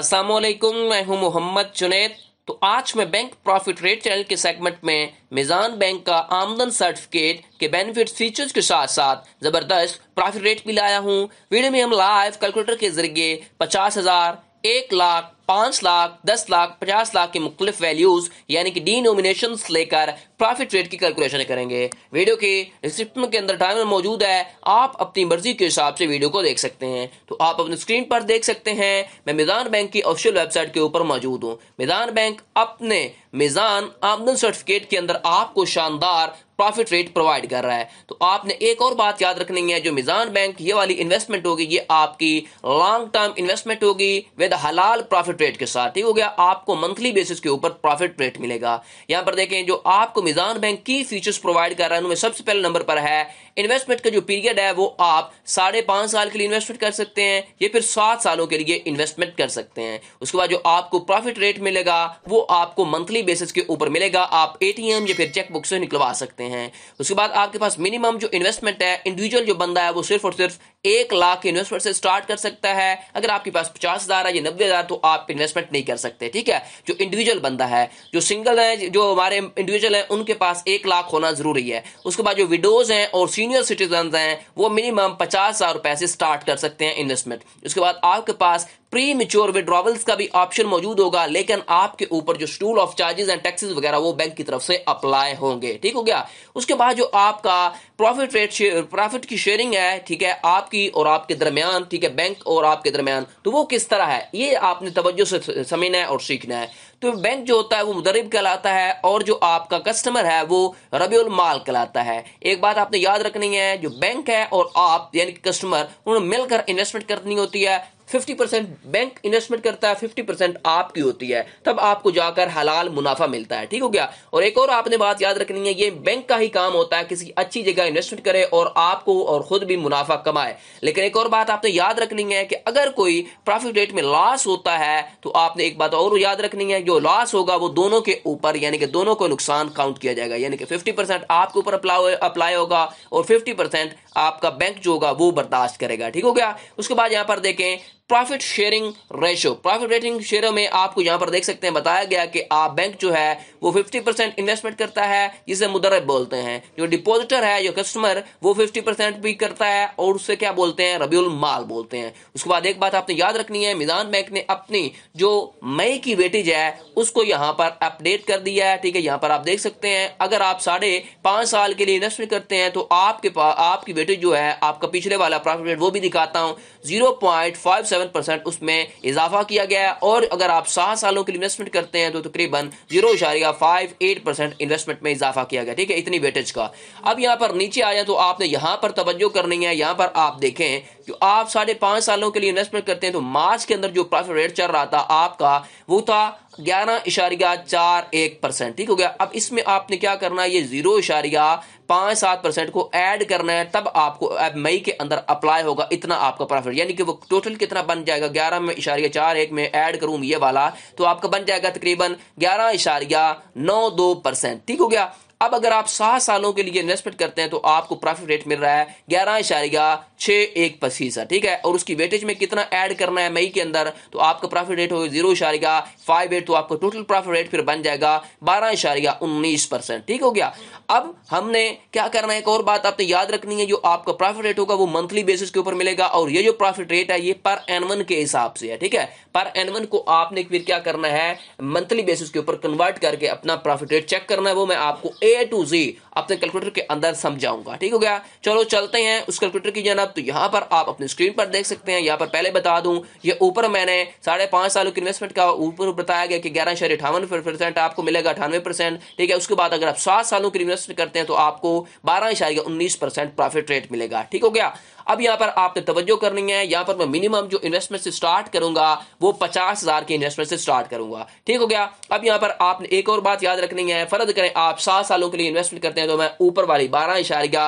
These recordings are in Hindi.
असलकुम मैं हूं मोहम्मद जुनेद तो आज मैं बैंक प्रॉफिट रेट चैनल के सेगमेंट में मिजान बैंक का आमदन सर्टिफिकेट के बेनिफिट फीचर्स के साथ साथ जबरदस्त प्रॉफिट रेट भी लाया हूं वीडियो में हम लाइव कैलकुलेटर के जरिए पचास हजार एक लाख पांच लाख दस लाख पचास लाख के मुख्तलिफ वैल्यूज यानी कि डीनोमिनेशन लेकर प्रॉफिट रेट की कैलकुलेशन करेंगे वीडियो के डिस्क्रिप्शन के अंदर टाइमर मौजूद है आप अपनी मर्जी के हिसाब से वीडियो को देख सकते हैं तो आप अपने स्क्रीन पर देख सकते हैं मैं मिजान बैंक की ऑफिशियल वेबसाइट के ऊपर मौजूद हूँ मिजान बैंक अपने मिजान आमदन सर्टिफिकेट के अंदर आपको शानदार प्रॉफिट रेट प्रोवाइड कर रहा है तो आपने एक और बात याद रखनी है जो मिजान बैंक ये वाली इन्वेस्टमेंट होगी ये आपकी लॉन्ग टर्म इन्वेस्टमेंट होगी विद हलाल प्रॉफिट ट्रेड के साथ ही हो गया आपको मंथली बेसिस के ऊपर प्रॉफिट रेट मिलेगा यहां पर देखें जो आपको मिजान बैंक की फीचर्स प्रोवाइड कर रहा है सबसे पहले नंबर पर है इन्वेस्टमेंट का जो पीरियड है वो आप साढ़े पांच साल के लिए इन्वेस्टमेंट कर सकते हैं या फिर सात सालों के लिए इन्वेस्टमेंट कर सकते हैं उसके बाद जो आपको प्रॉफिट रेट मिलेगा वो आपको मंथली बेसिस के ऊपर मिलेगा आप एटीएम या फिर चेकबुक से निकलवा सकते हैं उसके बाद आपके पास मिनिमम जो इन्वेस्टमेंट है इंडिविजुअल जो बंदा है वो सिर्फ और सिर्फ एक लाख इन्वेस्टमेंट से स्टार्ट कर सकता है अगर आपके पास पचास हजार है या नब्बे हजार तो आप इन्वेस्टमेंट नहीं कर सकते ठीक है जो इंडिविजुअल बंदा है जो सिंगल है जो हमारे इंडिविजुअल है उनके पास एक लाख होना जरूरी है उसके बाद जो विडोज हैं और सीनियर सिटीजन हैं वो मिनिमम पचास हजार रुपए से स्टार्ट कर सकते हैं इन्वेस्टमेंट उसके बाद आपके पास प्री मेच्योर विड्रॉवल्स का भी ऑप्शन मौजूद होगा लेकिन आपके ऊपर जो स्टूल ऑफ चार्जेस एंड टैक्सेस वगैरह वो बैंक की तरफ से अप्लाई होंगे ठीक हो गया उसके बाद जो आपका प्रॉफिट रेट प्रॉफिट की शेयरिंग है ठीक है आपकी और आपके दरमियान ठीक है बैंक और आपके दरमियान तो वो किस तरह है ये आपने तवज्जो से समझना है और सीखना है तो बैंक जो होता है वो मुदरब कहलाता है और जो आपका कस्टमर है वो रबील माल कहलाता है एक बात आपने याद रखनी है जो बैंक है और आप यानी कस्टमर उन्हें मिलकर इन्वेस्टमेंट करनी होती है फिफ्टी परसेंट बैंक इन्वेस्टमेंट करता है फिफ्टी परसेंट आपकी होती है तब आपको जाकर हलाल मुनाफा मिलता है ठीक हो गया और एक और आपने बात याद रखनी है ये बैंक का ही काम होता है किसी अच्छी जगह इन्वेस्टमेंट करे और आपको और खुद भी मुनाफा कमाए लेकिन एक और बात आपने याद रखनी है कि अगर कोई प्रॉफिट रेट में लॉस होता है तो आपने एक बात और याद रखनी है जो लॉस होगा वो दोनों के ऊपर यानी कि दोनों को नुकसान काउंट किया जाएगा यानी कि फिफ्टी परसेंट आपके ऊपर अप्लाई होगा और फिफ्टी परसेंट आपका बैंक जो होगा वो बर्दाश्त करेगा ठीक हो गया उसके बाद यहां पर देखें profit sharing ratio profit rating शेयरों में आपको यहाँ पर देख सकते हैं बताया गया कि आप बैंक जो है वो 50 परसेंट इन्वेस्टमेंट करता है जिसे मुदरब बोलते हैं जो डिपोजिटर है जो कस्टमर वो 50 परसेंट भी करता है और उससे क्या बोलते हैं रबी माल बोलते हैं उसके बाद एक बात आपने याद रखनी है मिजान बैंक ने अपनी जो मई की वेटेज है उसको यहाँ पर अपडेट कर दिया है ठीक है यहाँ पर आप देख सकते हैं अगर आप साढ़े साल के लिए इन्वेस्टमेंट करते हैं तो आपके पास आपकी वेटेज जो है आपका पिछले वाला प्रॉफिट रेट वो भी दिखाता हूँ 0.57 परसेंट उसमें इजाफा किया गया है और अगर आप सात सालों के लिए इन्वेस्टमेंट करते हैं तो तकरीबन जीरो इशारिया फाइव एट परसेंट इन्वेस्टमेंट में इजाफा किया गया ठीक है इतनी वेटेज का अब यहाँ पर नीचे आया तो आपने यहाँ पर तवज्जो करनी है यहां पर आप देखें कि आप साढ़े पांच सालों के लिए इन्वेस्टमेंट करते हैं तो मार्च के अंदर जो प्रॉफिट रेट चल रहा था आपका वो था ग्यारह इशारिया चार एक परसेंट ठीक हो गया अब इसमें आपने क्या करना है ये जीरो इशारिया पाँच सात परसेंट को ऐड करना है तब आपको अब मई के अंदर अप्लाई होगा इतना आपका प्रॉफिट यानी कि वो टोटल कितना बन जाएगा ग्यारह में इशारिया चार एक में ऐड करूं ये वाला तो आपका बन जाएगा तकरीबन ग्यारह इशारिया नौ दो परसेंट ठीक हो गया अब अगर आप सात सालों के लिए इन्वेस्टमेंट करते हैं तो आपको प्रॉफिट रेट मिल रहा है ग्यारह इशारिया छह एक पसीसा ठीक है और उसकी वेटेज में कितना ऐड करना है मई के अंदर तो आपका प्रॉफिट रेट होगा जीरो इशारिया फाइव एट तो आपका टोटल प्रॉफिट रेट फिर बन जाएगा बारह इशारिया उन्नीस परसेंट ठीक हो गया अब हमने क्या करना है एक और बात आपने याद रखनी है जो आपका प्रॉफिट रेट होगा वो मंथली बेसिस के ऊपर मिलेगा और ये जो प्रॉफिट रेट है ये पर एनवन के हिसाब से है ठीक है पर एनवन को आपने फिर क्या करना है मंथली बेसिस के ऊपर कन्वर्ट करके अपना प्रॉफिट रेट चेक करना है वो मैं आपको टू जी अपने कैलकुलेटर के अंदर समझाऊंगा ठीक हो गया चलो चलते हैं उस कैलकुलेटर की जनाब तो यहाँ पर आप अपनी स्क्रीन पर देख सकते हैं यहाँ पर पहले बता दूं ये ऊपर मैंने साढ़े पांच सालों के इन्वेस्टमेंट का ऊपर बताया गया कि ग्यारह शहर अठावन परसेंट आपको मिलेगा अठानवे परसेंट ठीक है उसके बाद अगर आप सात सालों के इन्वेस्टमेंट करते हैं तो आपको बारह इशारिया उन्नीस प्रॉफिट रेट मिलेगा ठीक हो गया अब यहाँ पर आपने तवज्जो करनी है यहां पर मैं मिनिमम जो इन्वेस्टमेंट से स्टार्ट करूंगा वो पचास हज़ार के इन्वेस्टमेंट से स्टार्ट करूंगा ठीक हो गया अब यहां पर आपने एक और बात याद रखनी है फ़र्द करें आप सात सालों के लिए इन्वेस्टमेंट करते हैं तो मैं ऊपर वाली बारह इशारिया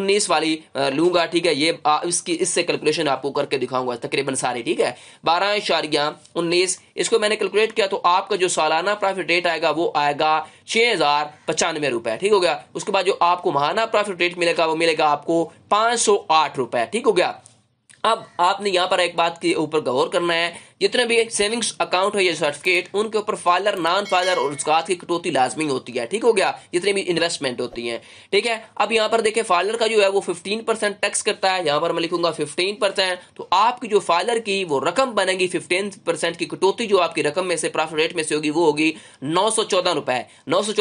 उन्नीस वाली लूंगा ठीक है ये इसकी इससे कैलकुलेशन आपको करके दिखाऊंगा तकरीबन सारी ठीक है बारह इशारिया उन्नीस इसको मैंने कैलकुलेट किया तो आपका जो सालाना प्रॉफिट रेट आएगा वो आएगा छह हज़ार पचानवे रुपए ठीक हो गया उसके बाद जो आपको महाना प्रॉफिट रेट मिलेगा वो मिलेगा आपको पांच सौ आठ रुपए ठीक हो गया अब आपने यहाँ पर एक बात के ऊपर गौर करना है जितने भी सेविंग्स अकाउंट हो या सर्टिफिकेट उनके ऊपर फादर नॉन फादर और उसकात की कटौती लाजमी होती है ठीक हो गया जितनी भी इन्वेस्टमेंट होती है ठीक है अब यहाँ पर देखे फादर का जो है वो फिफ्टीन टैक्स करता है यहाँ पर मैं लिखूंगा फिफ्टीन तो आपकी जो फादर की वो रकम बनेगी फिफ्टीन की कटौती जो आपकी रकम में से प्रॉफिट रेट में से होगी वो होगी नौ सौ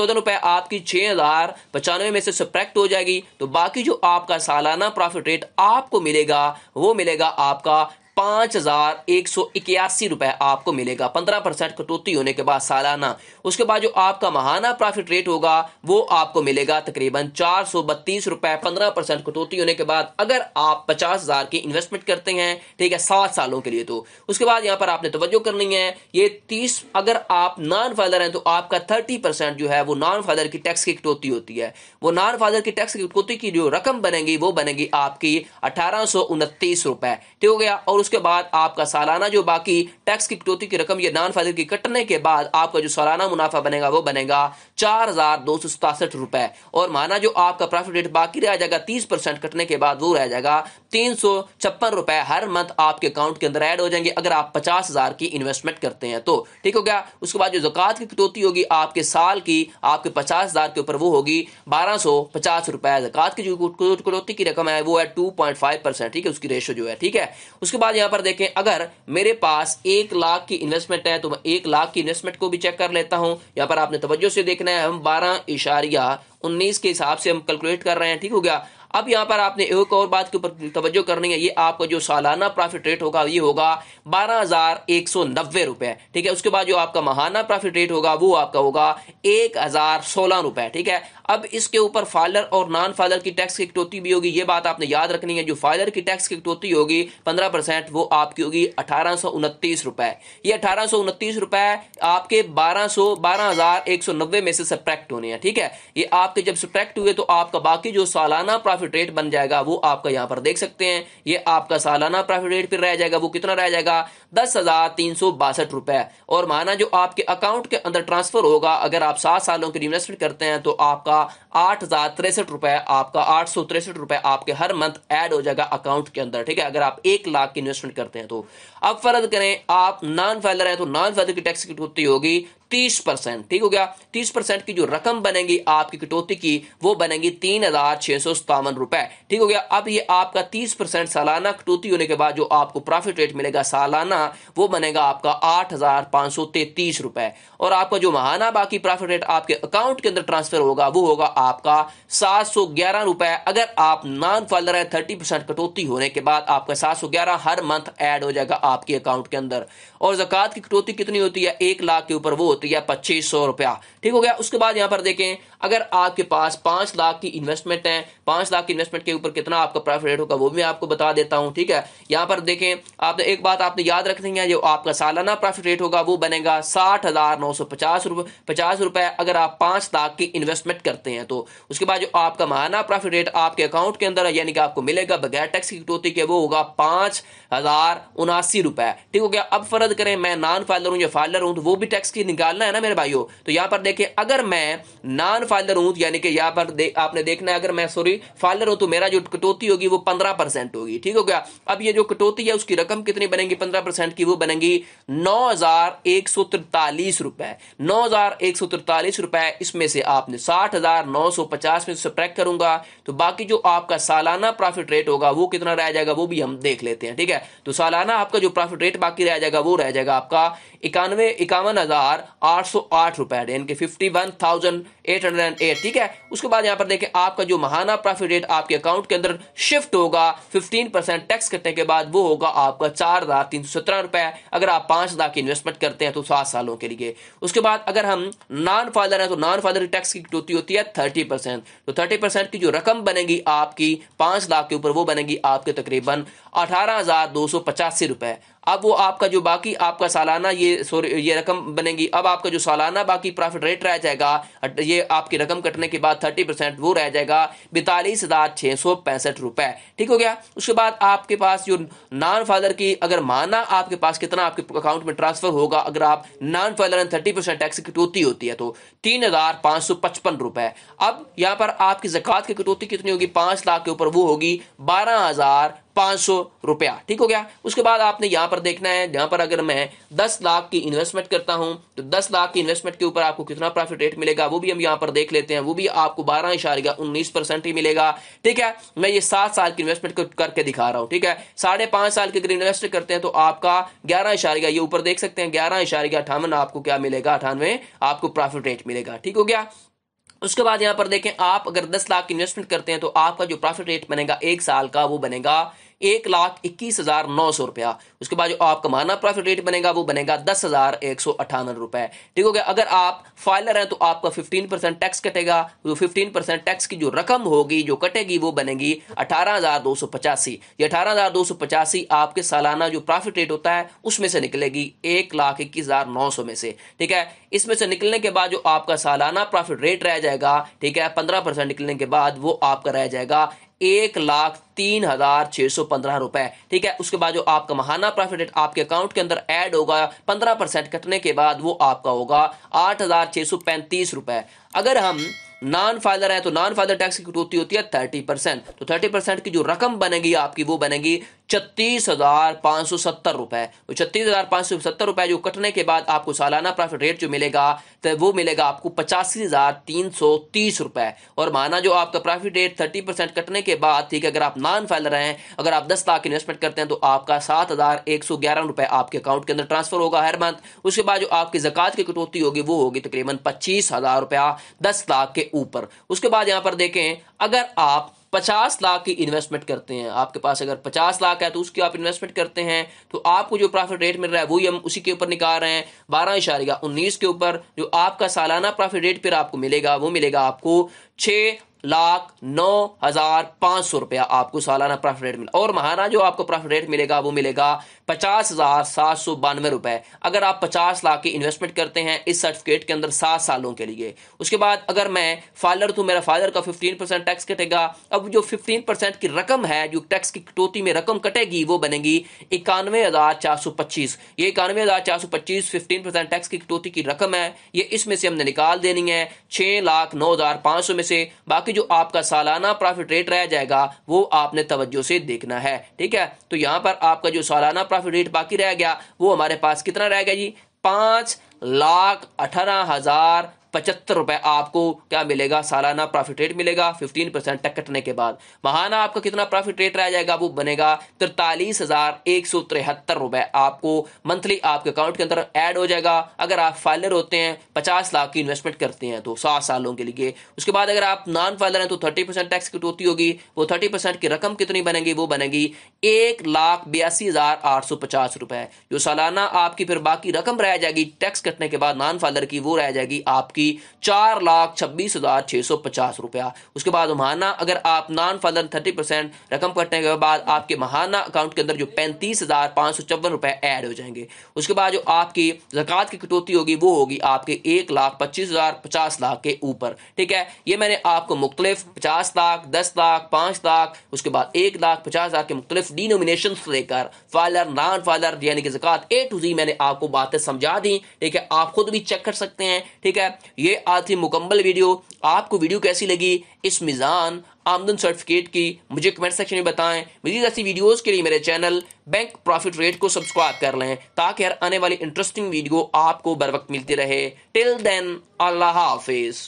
आपकी छह हजार पचानवे में से सप्रैक्ट हो जाएगी तो बाकी जो आपका सालाना प्रॉफिट रेट आपको मिलेगा वो मिलेगा आपका पांच हज़ार एक सौ इक्यासी रुपए आपको मिलेगा पंद्रह परसेंट कटौती होने के बाद सालाना उसके बाद जो आपका महाना प्रॉफिट रेट होगा वो आपको मिलेगा तकरीबन चार सौ बत्तीस रुपए पंद्रह परसेंट कटौती होने के बाद अगर आप पचास हज़ार की इन्वेस्टमेंट करते हैं ठीक है सात सालों के लिए तो उसके बाद यहां पर आपने तवज्जो करनी है ये तीस अगर आप नॉन फादर हैं तो आपका थर्टी परसेंट जो है वो नॉन फादर की टैक्स की कटौती होती है वो नॉन फादर की टैक्स की कटौती की जो रकम बनेगी वो बनेगी आपकी अठारह सौ उनतीस रुपए ठीक हो गया और उसके उसके बाद आपका सालाना जो बाकी टैक्स की कटौती की रकम या नान फाइदे की कटने के बाद आपका जो सालाना मुनाफा बनेगा वो बनेगा चार हजार दो सौ सतासठ रुपए और माना जो आपका प्रॉफिट रेट बाकी रह जाएगा तीस परसेंट कटने के बाद वो रह जाएगा तीन सौ छप्पन रुपए हर मंथ आपके अकाउंट के अंदर एड हो जाएंगे अगर आप पचास हजार की इन्वेस्टमेंट करते हैं तो ठीक हो गया उसके बाद जो जक़ात की कटौती होगी आपके साल की आपके पचास हजार के ऊपर वो होगी बारह सौ पचास रुपए जक़ात की जो कटौती की रकम है वो है टू पॉइंट फाइव परसेंट ठीक है उसकी रेशो जो है ठीक है उसके बाद बाद यहां पर देखें अगर मेरे पास एक लाख की इन्वेस्टमेंट है तो मैं एक लाख की इन्वेस्टमेंट को भी चेक कर लेता हूं यहां पर आपने तवज्जो से देखना है हम बारह इशारिया उन्नीस के हिसाब से हम कैलकुलेट कर रहे हैं ठीक हो गया अब यहाँ पर आपने एक और बात के ऊपर तवज्जो करनी है ये आपका जो सालाना प्रॉफिट रेट होगा ये होगा बारह हजार एक सौ नब्बे रुपए ठीक है उसके बाद जो आपका महाना प्रॉफिट रेट होगा वो आपका होगा एक हजार सोलह रुपए ठीक है अब इसके ऊपर फाइलर और नॉन फाइलर की टैक्स की कटौती भी होगी ये बात आपने याद रखनी है जो फाइलर की टैक्स की कटौती होगी पंद्रह परसेंट वो आपकी होगी अठारह सौ उनतीस रुपए ये अठारह सौ उनतीस रुपए आपके बारह सौ बारह हजार एक सौ नब्बे में से सप्रैक्ट होने हैं ठीक है ये आपके जब सप्रैक्ट हुए तो आपका बाकी जो सालाना प्रॉफिट प्रॉफिट रेट बन जाएगा वो आपका यहाँ पर देख सकते हैं ये आपका सालाना प्रॉफिट रेट फिर रह जाएगा वो कितना रह जाएगा दस हजार तीन सौ बासठ रुपए और माना जो आपके अकाउंट के अंदर ट्रांसफर होगा अगर आप सात सालों के लिए इन्वेस्टमेंट करते हैं तो आपका आठ हजार तिरसठ रुपए आपका आठ सौ तिरसठ रुपए आपके हर मंथ ऐड हो जाएगा अकाउंट के अंदर ठीक है अगर आप एक लाख की इन्वेस्टमेंट करते हैं तो अब फर्द करें आप नॉन फैलर है तो नॉन फेलर की टैक्स कटौती होगी तीस परसेंट ठीक हो गया तीस परसेंट की जो रकम बनेगी आपकी कटौती की वो बनेगी तीन हजार छह सौ सतावन रुपए ठीक हो गया अब ये आपका तीस परसेंट सालाना कटौती होने के बाद जो आपको प्रॉफिट रेट मिलेगा सालाना ना वो बनेगा आपका आठ हजार पाँच सौ तैतीस रुपए और आपका जो महाना बाकी प्रॉफिट रेट आपके अकाउंट के अंदर ट्रांसफर होगा वो होगा आपका सात सौ ग्यारह रुपए अगर आप नॉन फॉलर है थर्टी परसेंट कटौती होने के बाद आपका सात सौ ग्यारह हर मंथ एड हो जाएगा आपके अकाउंट के अंदर और जकत की कटौती कितनी होती है एक लाख के ऊपर वो होती है पच्चीस सौ रुपया ठीक हो गया उसके बाद यहां पर देखें अगर आपके पास पांच लाख की इन्वेस्टमेंट है पांच लाख की इन्वेस्टमेंट के ऊपर कितना आपका प्रॉफिट रेट होगा वो भी आपको बता देता हूं ठीक है यहां पर देखें आप एक बात आपने याद रखनी है जो आपका सालाना प्रॉफिट रेट होगा वो बनेगा साठ हज़ार नौ सौ पचास रुपए पचास रुपए अगर आप पांच लाख की इन्वेस्टमेंट करते हैं तो उसके बाद जो आपका महाना प्रॉफिट रेट आपके अकाउंट के अंदर यानी कि आपको मिलेगा बगैर टैक्स की कटौती के वो होगा पांच हज़ार उनासी रुपए ठीक हो गया अब फ़र्ज करें मैं नॉन फाइलर हूं या फाइलर हूं तो वो भी टैक्स की निकालना है ना मेरे भाइयों तो यहां पर देखिए अगर मैं नॉन फाइलर हूं यानी कि यहां पर दे, आपने देखना है अगर मैं सॉरी फाइलर हूं तो मेरा जो कटौती होगी वो पंद्रह होगी ठीक हो गया अब ये जो कटौती है उसकी रकम कितनी बनेगी पंद्रह परसेंट की वो बनेगी नौ हजार एक सौ तिरतालीस रुपए नौ हजार एक सौ तिरतालीस रुपए इसमें से आपने साठ हजार नौ सौ पचास में सप्रैक करूंगा तो बाकी जो आपका सालाना प्रॉफिट रेट होगा वो कितना रह जाएगा वो भी हम देख लेते हैं ठीक है तो सालाना आपका जो प्रॉफिट रेट बाकी रह जाएगा वो रह जाएगा आपका इक्यानवे इक्यावन हजार आठ सौ आठ रुपए यानी कि fifty one thousand eight hundred and eight ठीक है उसके बाद यहाँ पर देखें आपका जो महाना प्रॉफिट रेट आपके अकाउंट के अंदर शिफ्ट होगा फिफ्टीन परसेंट टैक्स कटने के बाद वो होगा आपका चार हजार तीन सौ सत्तर सत्रह रुपए अगर आप पांच लाख की इन्वेस्टमेंट करते हैं तो सात सालों के लिए उसके बाद अगर हम नॉन फादर हैं तो नॉन फादर की टैक्स की कटौती होती है थर्टी परसेंट तो थर्टी परसेंट की जो रकम बनेगी आपकी पांच लाख के ऊपर वो बनेगी आपके तकरीबन अठारह हज़ार दो सौ पचासी रुपए अब वो आपका जो बाकी आपका सालाना ये सॉरी ये रकम बनेगी अब आपका जो सालाना बाकी प्रॉफिट रेट रह जाएगा ये आपकी रकम कटने के बाद थर्टी परसेंट वो रह जाएगा बैतालीस हज़ार छह सौ पैंसठ रुपए ठीक हो गया उसके बाद आपके पास जो नॉन फादर की अगर माना आपके पास कितना आपके अकाउंट में ट्रांसफर होगा अगर आप non filer and thirty percent tax की होती है तो तीन हजार पांच सौ पचपन रुपए अब यहां पर आपकी जक़ात की कटौती कितनी होगी पांच लाख के ऊपर वो होगी बारह हजार पांच सौ रुपया ठीक हो गया उसके बाद आपने यहां पर देखना है यहां पर अगर मैं दस लाख की इन्वेस्टमेंट करता हूं तो दस लाख की इन्वेस्टमेंट के ऊपर आपको कितना प्रॉफिट रेट मिलेगा वो भी हम यहां पर देख लेते हैं वो भी आपको बारह इशारेगा उन्नीस परसेंट ही मिलेगा ठीक है मैं ये सात साल की इन्वेस्टमेंट करके दिखा रहा हूं ठीक है साढ़े पांच साल की अगर इन्वेस्ट करते हैं तो आपका ग्यारह इशारिया ये ऊपर देख सकते हैं ग्यारह इशारिया अठावन आपको क्या मिलेगा अठानवे आपको प्रॉफिट रेट मिलेगा ठीक हो गया उसके बाद यहां पर देखें आप अगर दस लाख इन्वेस्टमेंट करते हैं तो आपका जो प्रॉफिट रेट बनेगा एक साल का वो बनेगा एक लाख इक्कीस हज़ार नौ सौ रुपया उसके बाद जो आपका माना प्रॉफिट रेट बनेगा वो बनेगा दस हज़ार एक सौ अठानवे रुपए ठीक हो गया अगर आप फाइलर हैं तो आपका फिफ्टीन परसेंट टैक्स कटेगा तो फिफ्टीन परसेंट टैक्स की जो रकम होगी जो कटेगी वो बनेगी अठारह हज़ार दो सौ पचासी ये अठारह हज़ार दो सौ पचासी आपके सालाना जो प्रॉफिट रेट होता है उसमें से निकलेगी एक लाख इक्कीस हज़ार नौ सौ में से ठीक है इसमें से निकलने के बाद जो आपका सालाना प्रॉफिट रेट रह जाएगा ठीक है पंद्रह परसेंट निकलने के बाद वो आपका रह जाएगा एक लाख तीन हजार छह सौ पंद्रह रुपए ठीक है उसके बाद जो आपका महाना प्रॉफिट रेट आपके अकाउंट के अंदर ऐड होगा पंद्रह परसेंट कटने के बाद वो आपका होगा आठ हजार छह सौ पैंतीस रुपए अगर हम नॉन फादर है तो नॉन फादर टैक्स की कटौती होती है थर्टी परसेंट तो थर्टी परसेंट की जो रकम बनेगी आपकी वो बनेगी छत्तीस हजार पांच सौ सत्तर रुपए तो छत्तीस हजार पांच सौ सत्तर रुपए जो कटने के बाद आपको सालाना प्रॉफिट रेट जो मिलेगा तो वो मिलेगा आपको पचासी हज़ार तीन सौ तीस रुपए और माना जो आपका प्रॉफिट रेट थर्टी परसेंट कटने के बाद ठीक है अगर आप नॉन रहे हैं अगर आप दस लाख इन्वेस्टमेंट करते हैं तो आपका सात हज़ार एक सौ ग्यारह रुपए आपके अकाउंट के अंदर ट्रांसफर होगा हर मंथ उसके बाद जो आपकी जकत की कटौती होगी वो होगी तकरीबन पच्चीस हज़ार रुपया दस लाख के ऊपर उसके बाद यहां पर देखें अगर आप पचास लाख की इन्वेस्टमेंट करते हैं आपके पास अगर पचास लाख है तो उसकी आप इन्वेस्टमेंट करते हैं तो आपको जो प्रॉफिट रेट मिल रहा है वही हम उसी के ऊपर निकाल रहे हैं बारह इशारेगा उन्नीस के ऊपर जो आपका सालाना प्रॉफिट रेट फिर आपको मिलेगा वो मिलेगा आपको छः लाख नौ हजार पांच सौ रुपया आपको सालाना प्रॉफिट रेट मिला और महाना जो आपको प्रॉफिट रेट मिलेगा वो मिलेगा पचास हजार सात सौ बानवे रुपए अगर आप पचास लाख की इन्वेस्टमेंट करते हैं इस सर्टिफिकेट के अंदर सात सालों के लिए उसके बाद अगर मैं फादर तो मेरा फादर का फिफ्टीन परसेंट टैक्स कटेगा अब जो फिफ्टीन परसेंट की रकम है जो टैक्स की कटौती में रकम कटेगी वो बनेगी इक्यानवे हजार चार सौ पच्चीस ये इक्यानवे हजार चार सौ पच्चीस फिफ्टीन परसेंट टैक्स की कटौती की रकम है ये इसमें से हमने निकाल देनी है छह लाख नौ हजार पांच सौ में से बाकी बाकी जो आपका सालाना प्रॉफिट रेट रह जाएगा वो आपने तवज्जो से देखना है ठीक है तो यहां पर आपका जो सालाना प्रॉफिट रेट बाकी रह गया वो हमारे पास कितना रह गया जी पांच लाख अठारह हजार पचहत्तर रुपए आपको क्या मिलेगा सालाना प्रॉफिट रेट मिलेगा फिफ्टीन परसेंट टैक्स कटने के बाद महाना आपका कितना प्रॉफिट रेट रह जाएगा वो बनेगा तिरतालीस हजार एक सौ तिहत्तर रुपए आपको मंथली आपके अकाउंट के अंदर ऐड हो जाएगा अगर आप फाइलर होते हैं पचास लाख की इन्वेस्टमेंट करते हैं तो सात सालों के लिए उसके बाद अगर आप नॉन फाइलर हैं तो थर्टी परसेंट टैक्स कटौती होगी वो थर्टी परसेंट की रकम कितनी बनेगी वो बनेगी एक लाख बयासी हजार आठ सौ पचास रुपए जो सालाना आपकी फिर बाकी रकम रह जाएगी टैक्स कटने के बाद नॉन फाइलर की वो रह जाएगी आपकी की चार लाख छब्बीस हज़ार छह सौ पचास रुपया उसके बाद महाना अगर आप नॉन फादर थर्टी परसेंट रकम कटने के बाद आपके महाना अकाउंट के अंदर जो पैंतीस हज़ार पांच सौ चौवन रुपए एड हो जाएंगे उसके बाद जो आपकी जक़ात की कटौती होगी वो होगी आपके एक लाख पच्चीस हज़ार पचास लाख के ऊपर ठीक है ये मैंने आपको मुख्तलिफ पचास लाख दस लाख पांच लाख उसके बाद एक लाख पचास हज़ार के मुख्तलिफ डिनोमिनेशन से लेकर फादर नॉन फादर यानी कि जक़ात ए टू जी मैंने आपको बातें समझा दी ठीक है आप खुद भी चेक कर सकते हैं ठीक है ये आती मुकम्मल वीडियो आपको वीडियो कैसी लगी इस मिज़ान आमदन सर्टिफिकेट की मुझे कमेंट सेक्शन में बताएं मजीद ऐसी वीडियोस के लिए मेरे चैनल बैंक प्रॉफिट रेट को सब्सक्राइब कर लें ताकि हर आने वाली इंटरेस्टिंग वीडियो आपको बर वक्त मिलती रहे टिल देन अल्लाह हाफिज़